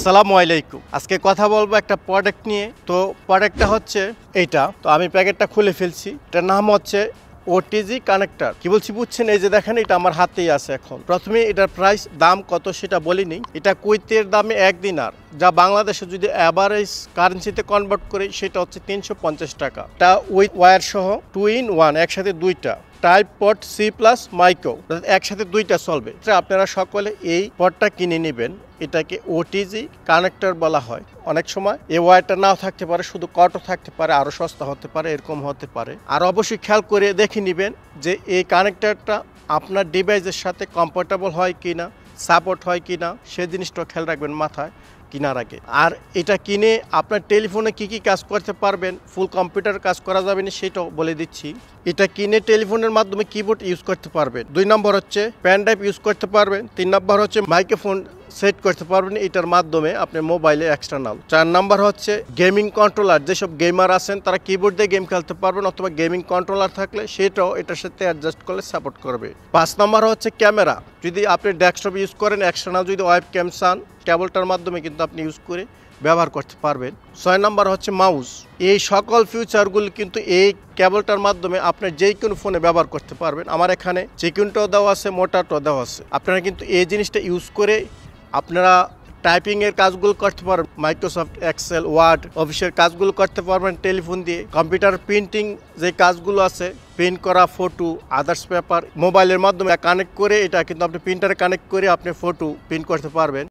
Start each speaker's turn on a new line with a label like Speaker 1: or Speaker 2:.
Speaker 1: আসসালামু আলাইকুম আজকে কথা বলবো একটা প্রোডাক্ট নিয়ে তো প্রোডাক্টটা হচ্ছে এইটা তো আমি প্যাকেটটা খুলে ফেলছি এটার নাম হচ্ছে ওটিজি কানেক্টার কি বলছি বুঝছেন এই যে দেখেন এটা আমার হাতেই আছে এখন প্রথমে এটার প্রাইস দাম কত সেটা বলিনি এটা কুইতের দামে এক আর যা বাংলাদেশে যদি অ্যাভারেজ কারেন্সিতে কনভার্ট করি সেটা হচ্ছে তিনশো পঞ্চাশ টাকা এটা উইথ ওয়ার সহ টু ইন ওয়ান একসাথে দুইটা টাইপ পট সি প্লাস মাইক্রো একসাথে দুইটা চলবে আপনারা সকলে এই পটটা কিনে নেবেন এটাকে ওটিজি কানেক্টর বলা হয় অনেক সময় এ ওয়ারটা নাও থাকতে পারে শুধু কটও থাকতে পারে আরও সস্তা হতে পারে এরকম হতে পারে আর অবশ্যই খেয়াল করে দেখে নেবেন যে এই কানেক্টরটা আপনার ডিভাইসের সাথে কমফোর্টেবল হয় কি না সাপোর্ট হয় কি না সে জিনিসটা খেয়াল রাখবেন মাথায় কেনার আগে আর এটা কিনে আপনার টেলিফোনে কি কি কাজ করতে পারবেন ফুল কম্পিউটার কাজ করা যাবে না সেটাও বলে দিচ্ছি এটা কিনে টেলিফোনের মাধ্যমে কিবোর্ড ইউজ করতে পারবেন দুই নম্বর হচ্ছে প্যান ড্রাইভ ইউজ করতে পারবেন তিন নম্বর হচ্ছে মাইক্রোফোন সেট করতে পারবেন এটার মাধ্যমে আপনার মোবাইলে এক্সটার্নাল চার নাম্বার হচ্ছে গেমিং কন্ট্রোলার যেসব গেমার আছেন তারা কিবোর্ড দিয়ে গেম খেলতে পারবেন অথবা গেমিং কন্ট্রোলার থাকলে সেটাও এটার সাথে অ্যাডজাস্ট করলে সাপোর্ট করবে পাঁচ নাম্বার হচ্ছে ক্যামেরা যদি আপনি ডেস্কটপ ইউজ করেন এক্সটার্নাল যদি ওয়েব ক্যাম চান কেবলটার মাধ্যমে কিন্তু আপনি ইউজ করে ব্যবহার করতে পারবেন ছয় নাম্বার হচ্ছে মাউস এই সকল ফিউচারগুলি কিন্তু এই কেবলটার মাধ্যমে আপনি যে কোনো ফোনে ব্যবহার করতে পারবেন আমার এখানে চিকেনটাও দেওয়া আছে মোটারটাও দেওয়া আছে আপনারা কিন্তু এই জিনিসটা ইউজ করে আপনারা টাইপিংয়ের কাজগুলো করতে পারবেন মাইক্রোসফট এক্সেল ওয়ার্ড অফিসের কাজগুলো করতে পারবেন টেলিফোন দিয়ে কম্পিউটার প্রিন্টিং যে কাজগুলো আছে প্রিন্ট করা ফটো আদার্স পেপার মোবাইলের মাধ্যমে কানেক্ট করে এটা কিন্তু আপনি প্রিন্টারে কানেক্ট করে আপনি ফটো প্রিন্ট করতে পারবেন